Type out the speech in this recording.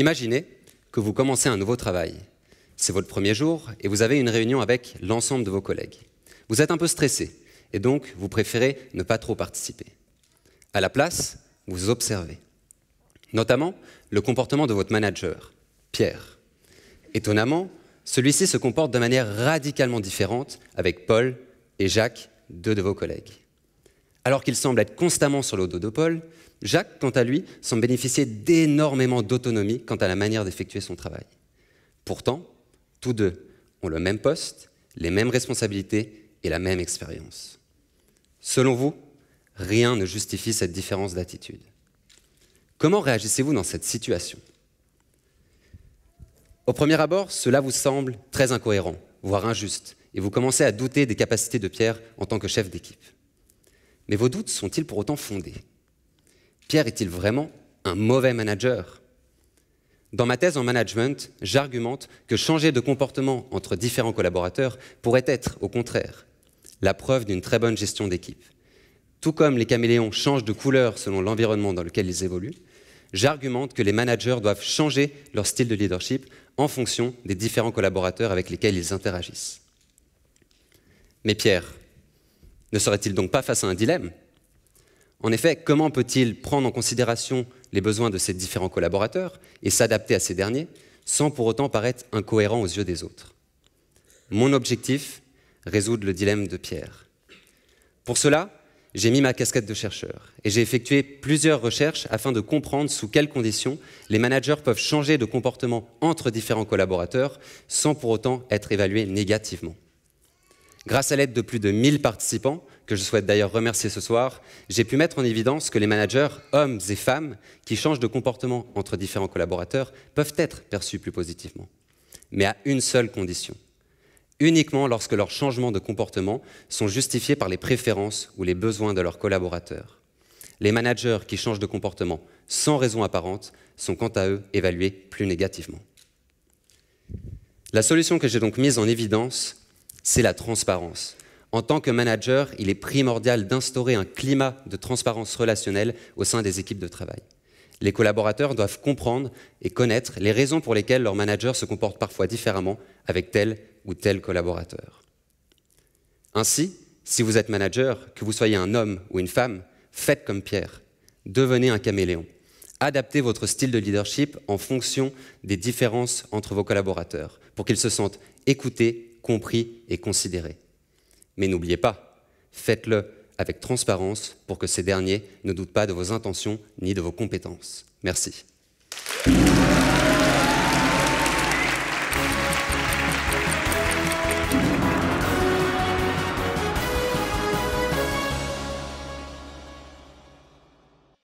Imaginez que vous commencez un nouveau travail. C'est votre premier jour et vous avez une réunion avec l'ensemble de vos collègues. Vous êtes un peu stressé et donc vous préférez ne pas trop participer. À la place, vous observez. Notamment le comportement de votre manager, Pierre. Étonnamment, celui-ci se comporte de manière radicalement différente avec Paul et Jacques, deux de vos collègues. Alors qu'il semble être constamment sur le dos de Paul, Jacques, quant à lui, semble bénéficier d'énormément d'autonomie quant à la manière d'effectuer son travail. Pourtant, tous deux ont le même poste, les mêmes responsabilités et la même expérience. Selon vous, rien ne justifie cette différence d'attitude. Comment réagissez-vous dans cette situation Au premier abord, cela vous semble très incohérent, voire injuste, et vous commencez à douter des capacités de Pierre en tant que chef d'équipe. Mais vos doutes sont-ils pour autant fondés Pierre est-il vraiment un mauvais manager Dans ma thèse en management, j'argumente que changer de comportement entre différents collaborateurs pourrait être, au contraire, la preuve d'une très bonne gestion d'équipe. Tout comme les caméléons changent de couleur selon l'environnement dans lequel ils évoluent, j'argumente que les managers doivent changer leur style de leadership en fonction des différents collaborateurs avec lesquels ils interagissent. Mais Pierre, ne serait-il donc pas face à un dilemme En effet, comment peut-il prendre en considération les besoins de ses différents collaborateurs et s'adapter à ces derniers sans pour autant paraître incohérent aux yeux des autres Mon objectif Résoudre le dilemme de Pierre. Pour cela, j'ai mis ma casquette de chercheur et j'ai effectué plusieurs recherches afin de comprendre sous quelles conditions les managers peuvent changer de comportement entre différents collaborateurs sans pour autant être évalués négativement. Grâce à l'aide de plus de 1000 participants, que je souhaite d'ailleurs remercier ce soir, j'ai pu mettre en évidence que les managers, hommes et femmes, qui changent de comportement entre différents collaborateurs, peuvent être perçus plus positivement. Mais à une seule condition. Uniquement lorsque leurs changements de comportement sont justifiés par les préférences ou les besoins de leurs collaborateurs. Les managers qui changent de comportement sans raison apparente sont quant à eux évalués plus négativement. La solution que j'ai donc mise en évidence c'est la transparence. En tant que manager, il est primordial d'instaurer un climat de transparence relationnelle au sein des équipes de travail. Les collaborateurs doivent comprendre et connaître les raisons pour lesquelles leur manager se comporte parfois différemment avec tel ou tel collaborateur. Ainsi, si vous êtes manager, que vous soyez un homme ou une femme, faites comme Pierre. Devenez un caméléon. Adaptez votre style de leadership en fonction des différences entre vos collaborateurs pour qu'ils se sentent écoutés compris et considéré. Mais n'oubliez pas, faites-le avec transparence pour que ces derniers ne doutent pas de vos intentions ni de vos compétences. Merci.